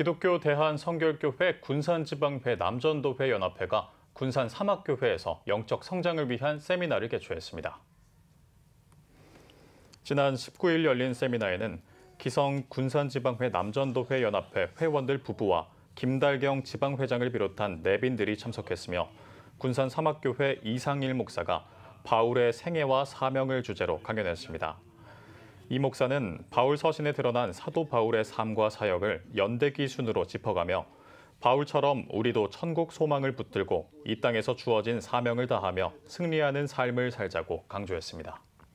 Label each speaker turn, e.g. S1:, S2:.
S1: 기독교 대한 성결교회 군산지방회 남전도회 연합회가 군산 사막교회에서 영적 성장을 위한 세미나를 개최했습니다. 지난 19일 열린 세미나에는 기성 군산지방회 남전도회 연합회 회원들 부부와 김달경 지방회장을 비롯한 내빈들이 참석했으며 군산 사막교회 이상일 목사가 바울의 생애와 사명을 주제로 강연했습니다. 이 목사는 바울 서신에 드러난 사도 바울의 삶과 사역을 연대기 순으로 짚어가며 바울처럼 우리도 천국 소망을 붙들고 이 땅에서 주어진 사명을 다하며 승리하는 삶을 살자고 강조했습니다.